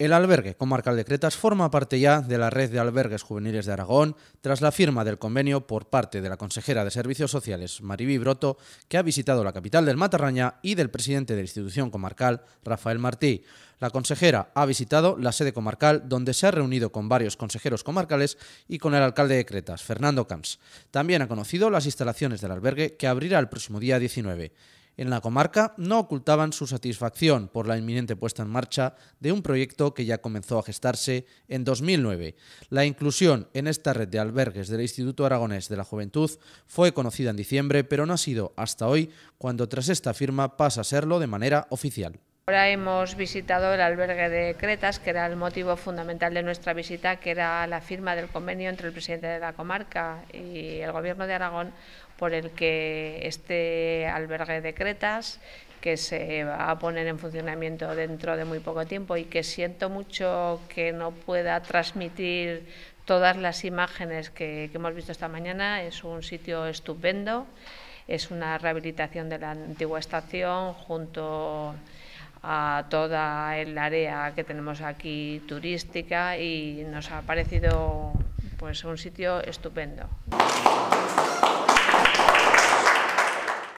El albergue Comarcal de Cretas forma parte ya de la red de albergues juveniles de Aragón tras la firma del convenio por parte de la consejera de Servicios Sociales, Maribí Broto, que ha visitado la capital del Matarraña y del presidente de la institución comarcal, Rafael Martí. La consejera ha visitado la sede comarcal donde se ha reunido con varios consejeros comarcales y con el alcalde de Cretas, Fernando Camps. También ha conocido las instalaciones del albergue que abrirá el próximo día 19 en la comarca no ocultaban su satisfacción por la inminente puesta en marcha de un proyecto que ya comenzó a gestarse en 2009. La inclusión en esta red de albergues del Instituto Aragonés de la Juventud fue conocida en diciembre, pero no ha sido hasta hoy cuando tras esta firma pasa a serlo de manera oficial. Ahora hemos visitado el albergue de Cretas, que era el motivo fundamental de nuestra visita, que era la firma del convenio entre el presidente de la comarca y el Gobierno de Aragón, por el que este albergue de Cretas, que se va a poner en funcionamiento dentro de muy poco tiempo y que siento mucho que no pueda transmitir todas las imágenes que, hemos visto esta mañana, es un sitio estupendo, es una rehabilitación de la antigua estación junto a toda el área que tenemos aquí turística y nos ha parecido pues un sitio estupendo.